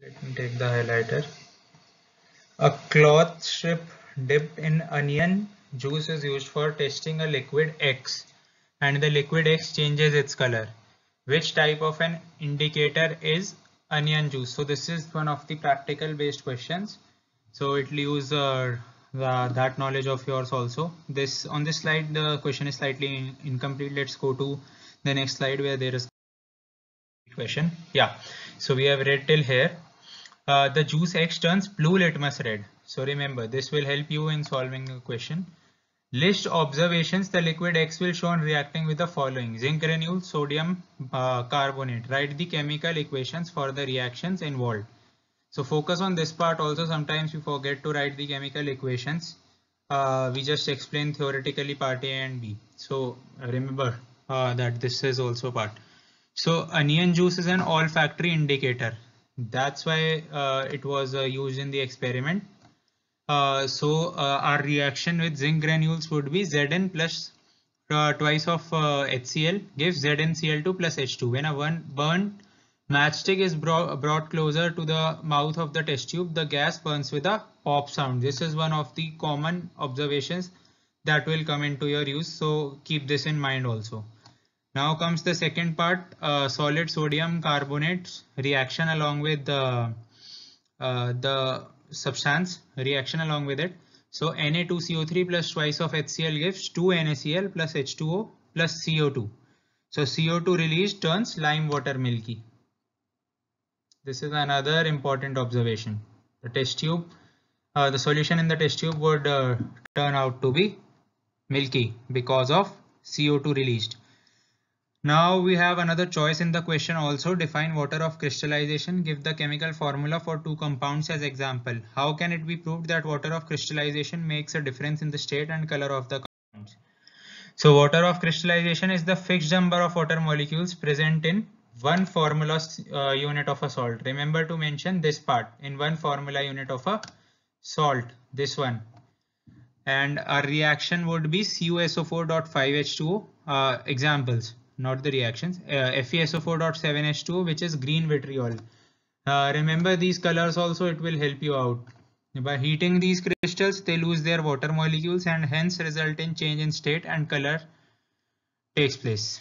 Let me take the highlighter. A cloth strip dipped in onion juice is used for testing a liquid X and the liquid X changes its color. Which type of an indicator is onion juice? So this is one of the practical based questions. So it will use uh, the, that knowledge of yours also. This on this slide the question is slightly incomplete. Let's go to the next slide where there is question. Yeah, so we have read till here. Uh, the juice X turns blue litmus red. So remember, this will help you in solving the question. List observations the liquid X will show on reacting with the following zinc granule, sodium uh, carbonate. Write the chemical equations for the reactions involved. So focus on this part also sometimes you forget to write the chemical equations. Uh, we just explain theoretically part A and B. So remember uh, that this is also part. So onion juice is an olfactory indicator. That's why uh, it was uh, used in the experiment. Uh, so uh, our reaction with zinc granules would be Zn plus uh, twice of HCl gives ZnCl2 plus H2. When a one burned matchstick is brought, brought closer to the mouth of the test tube, the gas burns with a pop sound. This is one of the common observations that will come into your use. So keep this in mind also. Now comes the second part, uh, solid sodium carbonate reaction along with the, uh, the substance reaction along with it. So Na2CO3 plus twice of HCl gives 2NaCl plus H2O plus CO2. So CO2 release turns lime water milky. This is another important observation. The test tube, uh, the solution in the test tube would uh, turn out to be milky because of CO2 released. Now we have another choice in the question also define water of crystallization. Give the chemical formula for two compounds as example. How can it be proved that water of crystallization makes a difference in the state and color of the compounds? So water of crystallization is the fixed number of water molecules present in one formula uh, unit of a salt. Remember to mention this part in one formula unit of a salt, this one. And our reaction would be CuSO4.5H2O uh, examples not the reactions, uh, FeSO4.7H2, which is green vitriol. Uh, remember these colors also, it will help you out. By heating these crystals, they lose their water molecules and hence result in change in state and color takes place.